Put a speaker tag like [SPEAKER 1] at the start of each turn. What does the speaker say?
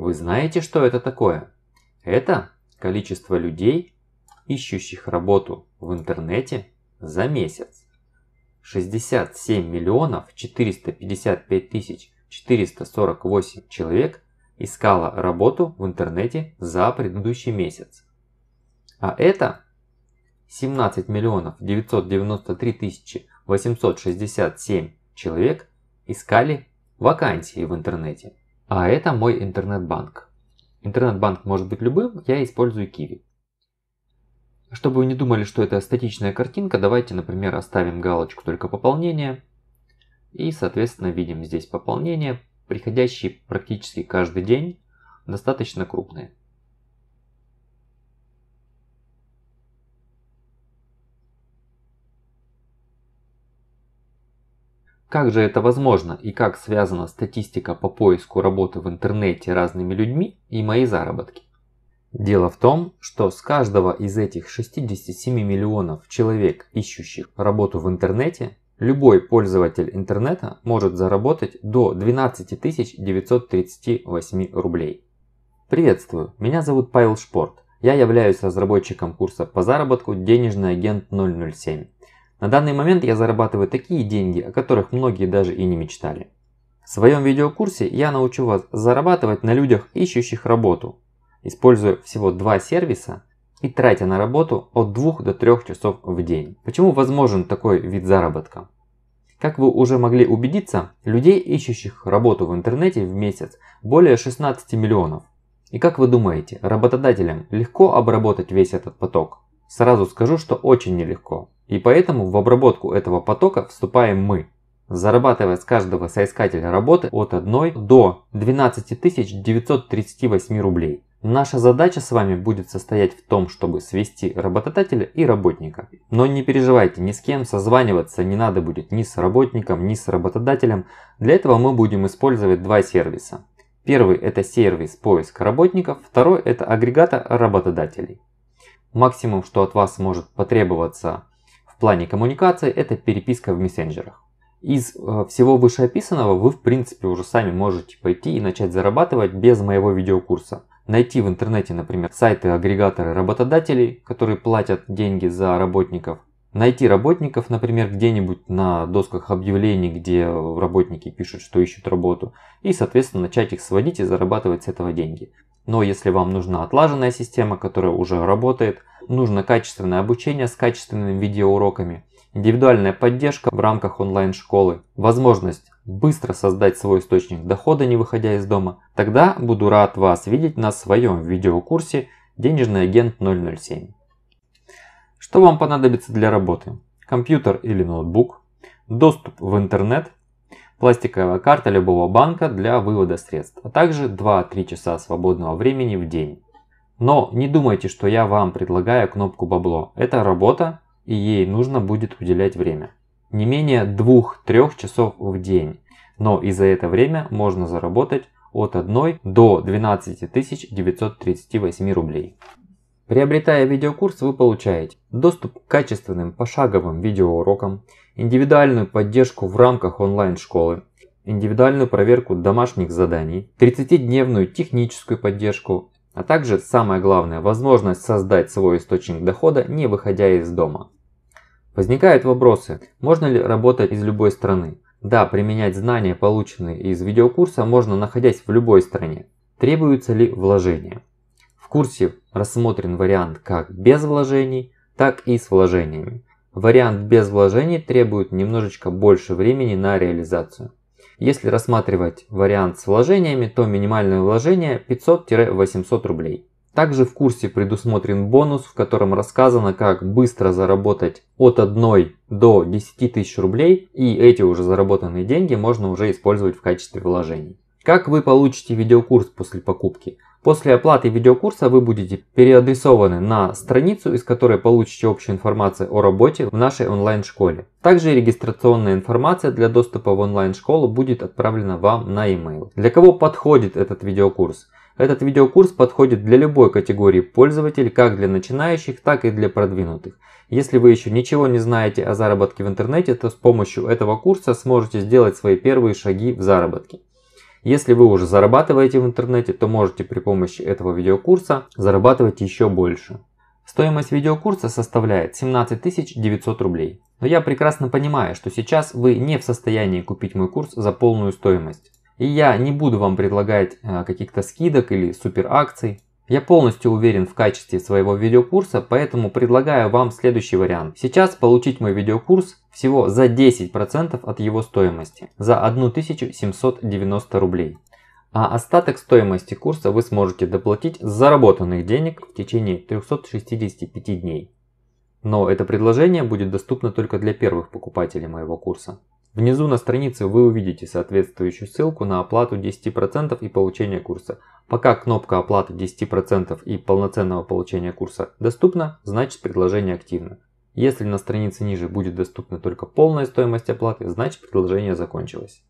[SPEAKER 1] Вы знаете, что это такое? Это количество людей, ищущих работу в интернете за месяц. 67 миллионов 455 тысяч 448 человек искала работу в интернете за предыдущий месяц. А это 17 миллионов 993 тысячи 867 человек искали вакансии в интернете. А это мой интернет-банк. Интернет-банк может быть любым, я использую Kiwi. Чтобы вы не думали, что это статичная картинка, давайте, например, оставим галочку только пополнение. И, соответственно, видим здесь пополнение, приходящие практически каждый день, достаточно крупные. Как же это возможно и как связана статистика по поиску работы в интернете разными людьми и мои заработки? Дело в том, что с каждого из этих 67 миллионов человек, ищущих работу в интернете, любой пользователь интернета может заработать до 12 938 рублей. Приветствую, меня зовут Павел Шпорт. Я являюсь разработчиком курса по заработку «Денежный агент 007». На данный момент я зарабатываю такие деньги, о которых многие даже и не мечтали. В своем видеокурсе я научу вас зарабатывать на людях, ищущих работу, используя всего два сервиса и тратя на работу от 2 до 3 часов в день. Почему возможен такой вид заработка? Как вы уже могли убедиться, людей, ищущих работу в интернете в месяц, более 16 миллионов. И как вы думаете, работодателям легко обработать весь этот поток? Сразу скажу, что очень нелегко. И поэтому в обработку этого потока вступаем мы, зарабатывая с каждого соискателя работы от 1 до 12 938 рублей. Наша задача с вами будет состоять в том, чтобы свести работодателя и работника. Но не переживайте, ни с кем созваниваться не надо будет ни с работником, ни с работодателем. Для этого мы будем использовать два сервиса. Первый это сервис поиска работников, второй это агрегатор работодателей. Максимум, что от вас может потребоваться в плане коммуникации это переписка в мессенджерах. Из э, всего вышеописанного вы в принципе уже сами можете пойти и начать зарабатывать без моего видеокурса. Найти в интернете, например, сайты-агрегаторы работодателей, которые платят деньги за работников. Найти работников, например, где-нибудь на досках объявлений, где работники пишут, что ищут работу. И, соответственно, начать их сводить и зарабатывать с этого деньги. Но если вам нужна отлаженная система, которая уже работает – нужно качественное обучение с качественными видеоуроками, индивидуальная поддержка в рамках онлайн-школы, возможность быстро создать свой источник дохода, не выходя из дома, тогда буду рад вас видеть на своем видеокурсе «Денежный агент 007». Что вам понадобится для работы? Компьютер или ноутбук, доступ в интернет, пластиковая карта любого банка для вывода средств, а также 2-3 часа свободного времени в день. Но не думайте, что я вам предлагаю кнопку «Бабло». Это работа, и ей нужно будет уделять время. Не менее 2-3 часов в день. Но и за это время можно заработать от 1 до 12 938 рублей. Приобретая видеокурс, вы получаете доступ к качественным пошаговым видеоурокам, индивидуальную поддержку в рамках онлайн-школы, индивидуальную проверку домашних заданий, 30-дневную техническую поддержку, а также, самое главное, возможность создать свой источник дохода, не выходя из дома. Возникают вопросы, можно ли работать из любой страны? Да, применять знания, полученные из видеокурса, можно находясь в любой стране. Требуются ли вложения? В курсе рассмотрен вариант как без вложений, так и с вложениями. Вариант без вложений требует немножечко больше времени на реализацию. Если рассматривать вариант с вложениями, то минимальное вложение 500-800 рублей. Также в курсе предусмотрен бонус, в котором рассказано, как быстро заработать от 1 до 10 тысяч рублей, и эти уже заработанные деньги можно уже использовать в качестве вложений. Как вы получите видеокурс после покупки? После оплаты видеокурса вы будете переадресованы на страницу, из которой получите общую информацию о работе в нашей онлайн-школе. Также регистрационная информация для доступа в онлайн-школу будет отправлена вам на e-mail. Для кого подходит этот видеокурс? Этот видеокурс подходит для любой категории пользователей, как для начинающих, так и для продвинутых. Если вы еще ничего не знаете о заработке в интернете, то с помощью этого курса сможете сделать свои первые шаги в заработке. Если вы уже зарабатываете в интернете, то можете при помощи этого видеокурса зарабатывать еще больше. Стоимость видеокурса составляет 17 900 рублей. Но я прекрасно понимаю, что сейчас вы не в состоянии купить мой курс за полную стоимость. И я не буду вам предлагать э, каких-то скидок или супер акций. Я полностью уверен в качестве своего видеокурса, поэтому предлагаю вам следующий вариант. Сейчас получить мой видеокурс всего за 10% от его стоимости, за 1790 рублей. А остаток стоимости курса вы сможете доплатить с заработанных денег в течение 365 дней. Но это предложение будет доступно только для первых покупателей моего курса. Внизу на странице вы увидите соответствующую ссылку на оплату 10% и получение курса. Пока кнопка оплаты 10% и полноценного получения курса доступна, значит предложение активно. Если на странице ниже будет доступна только полная стоимость оплаты, значит предложение закончилось.